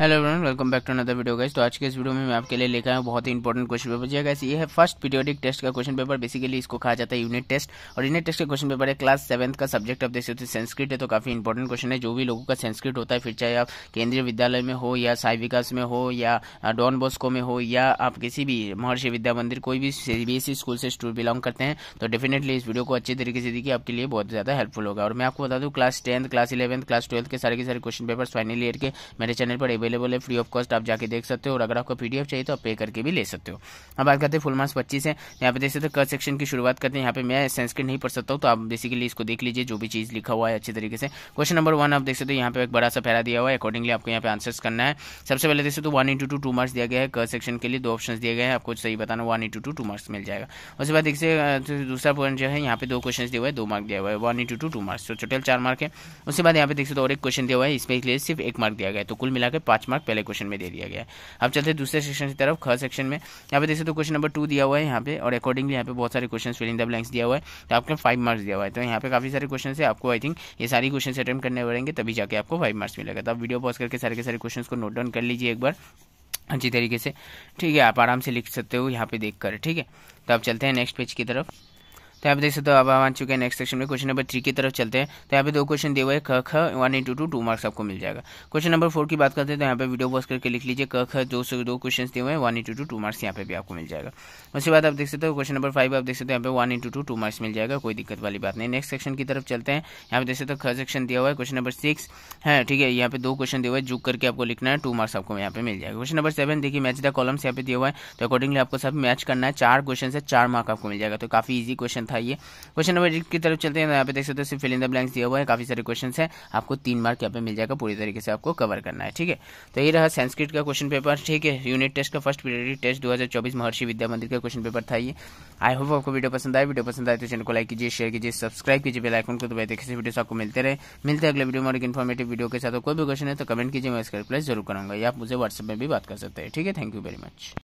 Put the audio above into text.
hello everyone welcome back to another video guys तो आज के इस वीडियो में मैं आपके लिए लेकर आया हूँ बहुत ही इंपॉर्टेंट क्वेश्चन पेपर जी गाइस हाँ, ये है फर्स्ट पीरियोडिक टेस्ट का क्वेश्चन पेपर बेसिकली इसको कहा जाता है यूनिट टेस्ट और यूनिट टेस्ट का क्वेश्चन पेपर है क्लास सेवंथ का सब्जेक्ट आप देख सकते हैं संस्कृत है तो काफी इंपॉर्टेंट क्वेश्चन है जो भी लोगों का संस्कृत होता है फिर चाहे आप केंद्रीय विद्यालय में हो या साई विकास में हो या डॉन बॉस्को में हो या आप किसी भी महर्षि विद्या मंदिर कोई भी सीबीएसई स्कूल से बिलोंग करते हैं तो डेफिनेटली इस वीडियो को अच्छे तरीके से देखिए आपके लिए बहुत ज्यादा हेल्पफुल होगा और मैं आपको बता दूँ class tenth class eleventh class twelfth के सारे के सारे क्वेश्चन पेपर फाइनल ईयर के मेरे चैनल पर अवेलेबल है फ्री ऑफ कॉस्ट आप जाके देख सकते हो और अगर आपको पीडीएफ चाहिए तो आप पे करके भी ले सकते हो अब बात करते हैं फुल मार्क्स पच्चीस है यहाँ पे देख सकते हो कर सेक्शन की शुरुआत करते हैं यहाँ पे मैं संस्कृत नहीं पढ़ सकता हूँ तो आप बेसिकली इसको देख लीजिए जो भी चीज़ लिखा हुआ है अच्छे तरीके से क्वेश्चन नंबर वन आप देख सकते हो यहाँ पे एक बड़ा सा पैरा दिया हुआ है अकॉर्डिंगली आपको यहाँ पे आंसर्स करना है सबसे पहले देख सकते हो one into two two marks दिया गया है कर सेक्शन के लिए दो ऑप्शन दिए गए हैं आपको सही बताना one into two two marks मिल जाएगा उसके बाद देखिए तो दूसरा पॉइंट जो है यहाँ पे दो क्वेश्चन दिए हुए दो मार्क दिया हुआ है one into two two marks तो टोटल चार मार्क है उसके बाद यहाँ पे देख सकते हो और एक क्वेश्चन दिया हुआ है इसमें सिर्फ एक मार्क दिया गया है तो कुल मिलाकर पांच पांच मार्क पहले क्वेश्चन में दे दिया गया है अब चलते दूसरे सेक्शन की तरफ ख सेक्शन में यहाँ पे देखिए तो क्वेश्चन नंबर टू दिया हुआ है यहाँ पे और अकॉर्डिंगली यहाँ पे बहुत सारे क्वेश्चन फिलिंग द ब्लैंक्स दिया हुआ है तो आपको फाइव मार्क्स दिया हुआ है तो यहाँ पे काफी सारे क्वेश्चन है आपको आई थिंक ये सारी क्वेश्चन अटेम्प्ट करने पड़ेंगे तभी जाके आपको फाइव मार्क्स मिलेगा तो आप वीडियो पॉज करके सारे के सारे क्वेश्चन को नोट डाउन कर लीजिए एक बार अच्छी तरीके से ठीक है आप आराम से लिख सकते हो यहाँ पे देखकर ठीक है तो आप चलते हैं नेक्स्ट पेज की तरफ तो यहाँ पे देख सकते हो अब हम आ चुके हैं नेक्स्ट सेक्शन में क्वेश्चन नंबर थ्री की तरफ चलते हैं तो यहाँ पे दो क्वेश्चन दिए हुए हैं ख one into two two marks आपको मिल जाएगा क्वेश्चन नंबर फोर की बात करते हैं तो यहाँ पे वीडियो पॉज करके लिख लीजिए क ख दो सौ दो क्वेश्चन दिए हुए one into two two marks यहाँ पे भी आपको मिल जाएगा उसके बाद आप देख सकते हो क्वेश्चन नंबर फाइव आप देख सकते हो यहाँ पे one into two two marks मिल जाएगा कोई दिक्कत वाली बात नहीं नेक्स्ट सेक्शन की तरफ चलते हैं यहाँ पे देख सकते हो ख सेक्शन दिया हुआ है क्वेश्चन नंबर सिक्स है ठीक है यहाँ पे दो क्वेश्चन दिए हुए जुक करके आपको लिखना है टू मार्क्स आपको यहाँ पे मिल जाएगा क्वेश्चन नंबर सेवन देखिए मैच द कॉलम्स यहाँ पे दिया हुआ है तो अकॉर्डिंगली आपको सब मैच करना है चार क्वेश्चन से चार मार्क आपको मिल जाएगा तो काफी ईजी क्वेश्चन था ये क्वेश्चन नंबर एट की तरफ चलते हैं यहाँ पे देख सकते हो सिर्फ फिलिंग द ब्लैंक्स दिया हुआ है काफी सारे क्वेश्चन है आपको तीन मार्क यहाँ पे मिल जाएगा पूरी तरीके से आपको कवर करना है ठीक है तो ये रहा संस्कृत का क्वेश्चन पेपर ठीक है यूनिट टेस्ट का फर्स्ट पीरियड टेस्ट दो महर्षि विद्या मंदिर का क्वेश्चन पेपर था ये आई होप आपको वीडियो पसंद आए वीडियो पसंद आए तो चैनल को लाइक कीजिए शेयर कीजिए सब्सक्राइब कीजिए बेल आइकन को तो बैठे किसी वीडियो आपको मिलते रहे मिलते हैं अगले वीडियो में इन्फॉर्मेटिव वीडियो के साथ कोई भी क्वेश्चन है तो कमेंट कीजिए मैं इसका रिप्लाई जरूर करूंगा या आप मुझे व्हाट्सएप में भी बात कर सकते हैं ठीक है थैंक यू वेरी मच